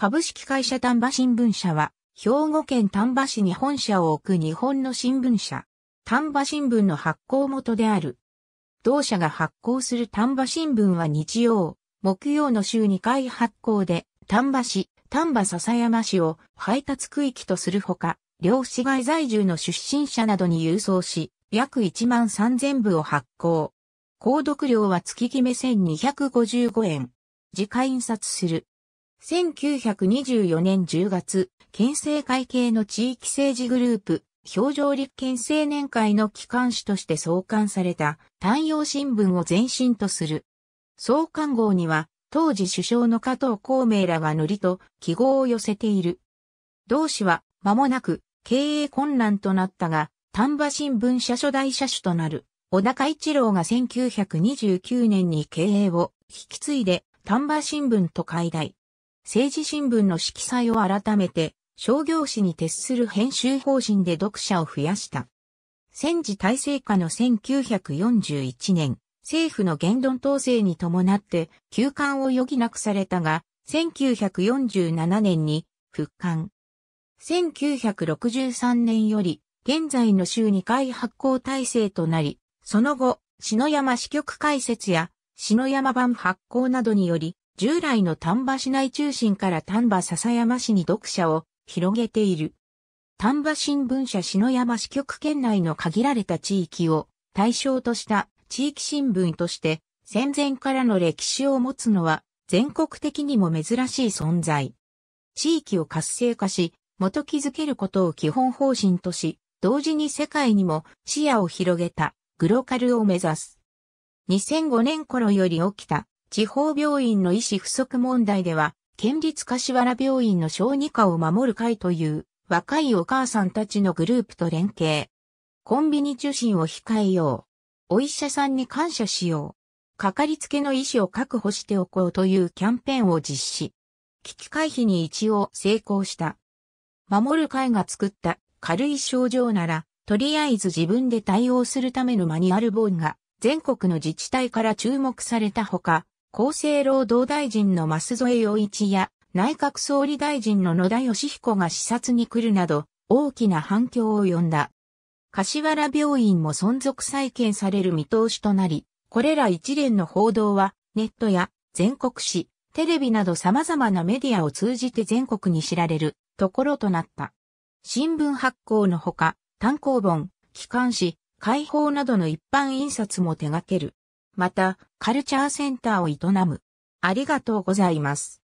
株式会社丹波新聞社は、兵庫県丹波市に本社を置く日本の新聞社。丹波新聞の発行元である。同社が発行する丹波新聞は日曜、木曜の週2回発行で、丹波市、丹波笹山市を配達区域とするほか、両市外在住の出身者などに郵送し、約1万3000部を発行。購読料は月決め1255円。自家印刷する。1924年10月、県政会系の地域政治グループ、表情立憲青年会の機関紙として創刊された、単陽新聞を前身とする。創刊号には、当時首相の加藤孔明らが乗りと記号を寄せている。同氏は、間もなく、経営混乱となったが、丹波新聞社初代社主となる、小高一郎が1929年に経営を引き継いで、丹波新聞と解体。政治新聞の色彩を改めて、商業誌に徹する編集方針で読者を増やした。戦時体制下の1941年、政府の言論統制に伴って休刊を余儀なくされたが、1947年に復刊。1963年より、現在の週2回発行体制となり、その後、篠山支局開設や、篠山版発行などにより、従来の丹波市内中心から丹波篠山市に読者を広げている。丹波新聞社篠山支局圏内の限られた地域を対象とした地域新聞として戦前からの歴史を持つのは全国的にも珍しい存在。地域を活性化し、元気づけることを基本方針とし、同時に世界にも視野を広げたグローカルを目指す。2005年頃より起きた地方病院の医師不足問題では、県立柏原病院の小児科を守る会という若いお母さんたちのグループと連携。コンビニ受診を控えよう。お医者さんに感謝しよう。かかりつけの医師を確保しておこうというキャンペーンを実施。危機回避に一応成功した。守る会が作った軽い症状なら、とりあえず自分で対応するためのマニュアル本が全国の自治体から注目されたほか、厚生労働大臣の舛添洋一や内閣総理大臣の野田義彦が視察に来るなど大きな反響を呼んだ。柏原病院も存続再建される見通しとなり、これら一連の報道はネットや全国紙、テレビなど様々なメディアを通じて全国に知られるところとなった。新聞発行のほか、単行本、機関紙、解放などの一般印刷も手掛ける。また、カルチャーセンターを営む。ありがとうございます。